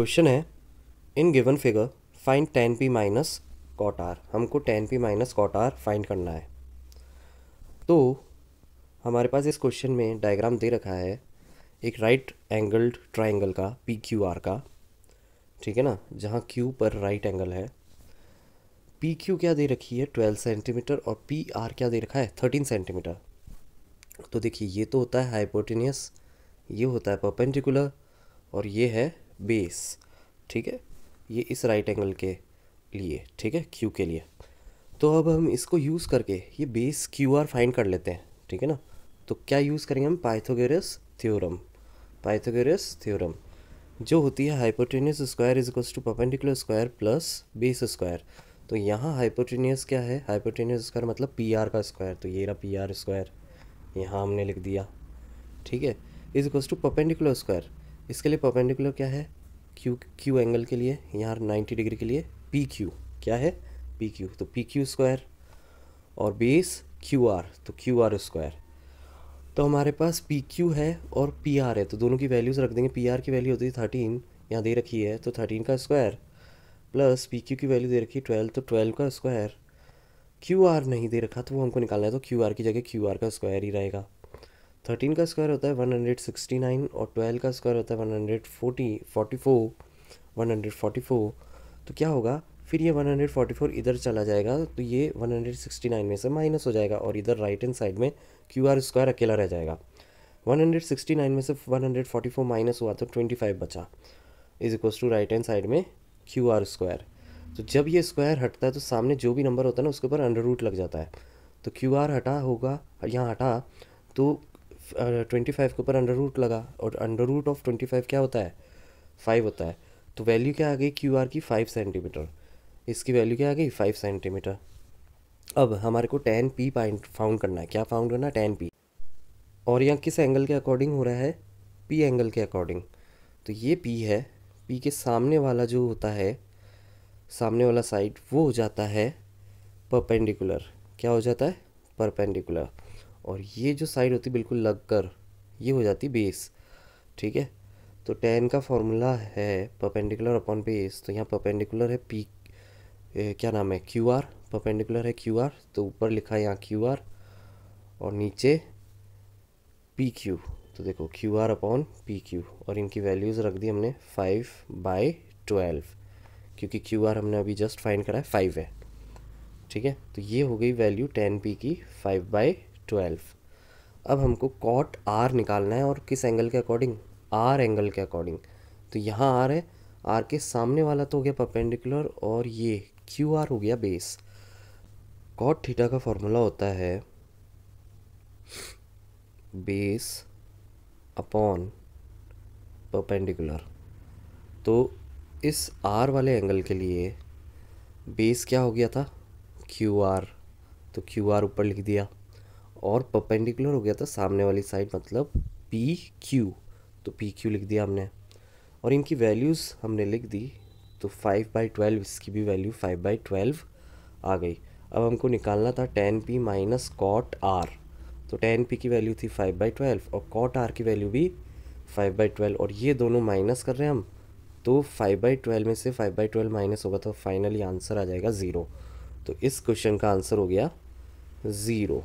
question है in given figure find ten P minus cot R हमको ten P minus cot R find करना है तो हमारे पास इस क्वेश्चन में डायग्राम दे रखा है एक राइट एंगल्ड ट्राइंगल का पी क्यू आर का ठीक है ना जहाँ क्यू पर राइट एंगल है पी क्यू क्या दे रखी है ट्वेल्व सेंटीमीटर और पी आर क्या दे रखा है थर्टीन सेंटीमीटर तो देखिए ये तो होता है हाइपोटिनियस ये होता है परपेंडिकुलर और ये है बेस ठीक है ये इस राइट एंगल के लिए ठीक है क्यू के लिए तो अब हम इसको यूज़ करके ये बेस क्यू आर फाइंड कर लेते हैं ठीक है ना तो क्या यूज़ करेंगे हम पाइथोगेरस थ्योरम पाइथोगेरस थ्योरम जो होती है hypotenuse square is equals to perpendicular square plus base square तो यहाँ हाइपोटेनियस क्या है हाइपोटेनियस स्क्वायर मतलब पी आर का स्क्वायर तो ये रहा पी आर स्क्वायर यहाँ हमने लिख दिया ठीक है is equals to perpendicular square इसके लिए परपेंडिकुलर क्या है क्यू क्यू एंगल के लिए यहाँ नाइन्टी डिग्री के लिए पी क्यू क्या है पी क्यू तो पी क्यू स्क्वायर और बेस क्यू आर तो क्यू आर स्क्वायर तो हमारे पास पी क्यू है और पी आर है तो दोनों की वैल्यूज़ रख देंगे पी आर की वैल्यू होती है थर्टीन यहाँ दे रखी है तो थर्टीन का स्क्वायर प्लस पी क्यू की वैल्यू दे रखी है ट्वेल्व तो ट्वेल्व का स्क्वायर क्यू आर नहीं दे रखा तो वो हमको निकालना है तो क्यू आर की जगह क्यू आर का स्क्वायर ही रहेगा थर्टीन का स्क्वायर होता है वन हंड्रेड सिक्सटी नाइन और ट्वेल्व का स्क्वायर होता है one hundred forty forty four one hundred forty four तो क्या होगा फिर ये वन हंड्रेड फोर्टी फोर इधर चला जाएगा तो ये वन हंड्रेड सिक्सटी नाइन में से माइनस हो जाएगा और इधर राइट हैंड साइड में क्यू आर स्क्वायर अकेला रह जाएगा वन हंड्रेड सिक्सटी नाइन में से one hundred forty four minus हुआ तो ट्वेंटी फाइव बचा is equal to right hand side में क्यू आर स्क्वायर तो जब ये स्क्वायर हटता है तो सामने जो भी नंबर होता है ना उसके ऊपर अंडर रूट लग जाता है तो क्यू आर हटा होगा यहाँ हटा तो ट्वेंटी फाइव के ऊपर अंडर रूट लगा और under root of twenty five क्या होता है फाइव होता है तो वैल्यू क्या आ गई क्यू आर की फाइव सेंटीमीटर इसकी वैल्यू क्या आ गई फाइव सेंटीमीटर अब हमारे को टेन पी फाउंड करना है क्या फाउंड करना है टेन पी और यहाँ किस एंगल के अकॉर्डिंग हो रहा है पी एंगल के अकॉर्डिंग तो ये पी है पी के सामने वाला जो होता है सामने वाला साइड वो हो जाता है परपेंडिकुलर क्या हो जाता है परपेंडिकुलर और ये जो साइड होती बिल्कुल लग कर ये हो जाती बेस ठीक है तो टेन का फॉर्मूला है परपेंडिकुलर अपॉन बेस तो यहाँ परपेंडिकुलर है पी ए, क्या नाम है क्यू आर परपेंडिकुलर है क्यू आर तो ऊपर लिखा है यहाँ क्यू आर और नीचे पी क्यू तो देखो Q R upon P Q और इनकी वैल्यूज़ रख दी हमने फाइव बाई ट्वेल्व क्योंकि क्यू आर हमने अभी जस्ट फाइंड करा है फाइव है ठीक है तो ये हो गई वैल्यू टेन पी की फाइव बाई ट्वेल्व अब हमको कॉट आर निकालना है और किस एंगल के अकॉर्डिंग आर एंगल के अकॉर्डिंग तो यहाँ आर है आर के सामने वाला तो हो गया परपेंडिकुलर और ये क्यू आर हो गया बेस कॉट थीटा का फॉर्मूला होता है बेस अपॉन परपेंडिकुलर तो इस आर वाले एंगल के लिए बेस क्या हो गया था क्यू आर तो क्यू आर ऊपर लिख दिया और परपेंडिकुलर हो गया था सामने वाली साइड मतलब पी क्यू तो पी क्यू लिख दिया हमने और इनकी वैल्यूज़ हमने लिख दी तो फाइव बाई ट्वेल्व इसकी भी वैल्यू फाइव बाई ट्वेल्व आ गई अब हमको निकालना था ten P minus cot R तो टेन पी की वैल्यू थी फाइव बाई ट्वेल्व और कॉट आर की वैल्यू भी फाइव बाई ट्वेल्व और ये दोनों माइनस कर रहे हैं हम तो फाइव बाई ट्वेल्व में से फाइव बाई ट्वेल्व माइनस होगा तो फाइनली आंसर आ जाएगा ज़ीरो तो इस क्वेश्चन का आंसर हो गया ज़ीरो